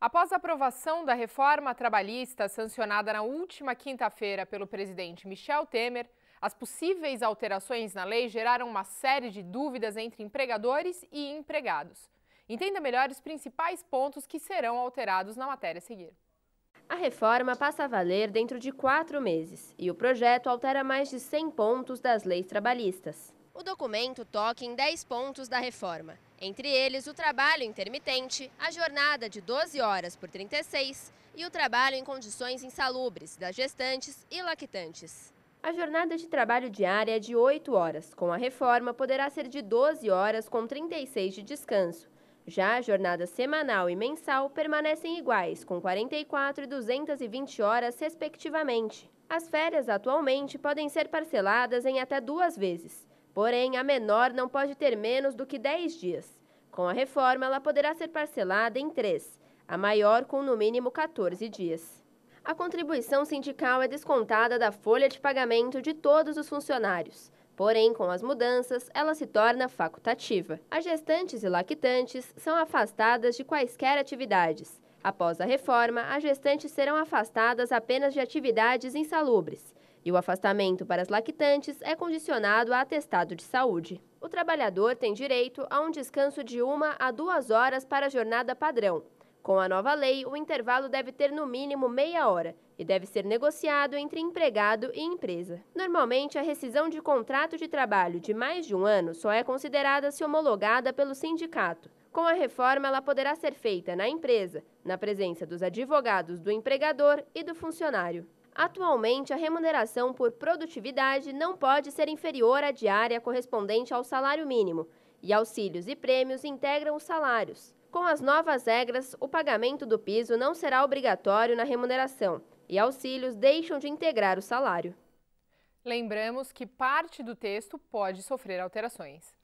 Após a aprovação da reforma trabalhista sancionada na última quinta-feira pelo presidente Michel Temer, as possíveis alterações na lei geraram uma série de dúvidas entre empregadores e empregados. Entenda melhor os principais pontos que serão alterados na matéria a seguir. A reforma passa a valer dentro de quatro meses e o projeto altera mais de 100 pontos das leis trabalhistas. O documento toca em 10 pontos da reforma. Entre eles, o trabalho intermitente, a jornada de 12 horas por 36 e o trabalho em condições insalubres das gestantes e lactantes. A jornada de trabalho diária é de 8 horas. Com a reforma, poderá ser de 12 horas com 36 de descanso. Já a jornada semanal e mensal permanecem iguais, com 44 e 220 horas, respectivamente. As férias atualmente podem ser parceladas em até duas vezes. Porém, a menor não pode ter menos do que 10 dias. Com a reforma, ela poderá ser parcelada em três, a maior com no mínimo 14 dias. A contribuição sindical é descontada da folha de pagamento de todos os funcionários. Porém, com as mudanças, ela se torna facultativa. As gestantes e lactantes são afastadas de quaisquer atividades. Após a reforma, as gestantes serão afastadas apenas de atividades insalubres, e o afastamento para as lactantes é condicionado a atestado de saúde. O trabalhador tem direito a um descanso de uma a duas horas para a jornada padrão. Com a nova lei, o intervalo deve ter no mínimo meia hora e deve ser negociado entre empregado e empresa. Normalmente, a rescisão de contrato de trabalho de mais de um ano só é considerada se homologada pelo sindicato. Com a reforma, ela poderá ser feita na empresa, na presença dos advogados do empregador e do funcionário. Atualmente, a remuneração por produtividade não pode ser inferior à diária correspondente ao salário mínimo, e auxílios e prêmios integram os salários. Com as novas regras, o pagamento do piso não será obrigatório na remuneração, e auxílios deixam de integrar o salário. Lembramos que parte do texto pode sofrer alterações.